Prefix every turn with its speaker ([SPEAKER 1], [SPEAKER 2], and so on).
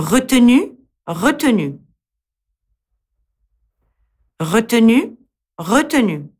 [SPEAKER 1] retenu, retenu. Retenu, retenu.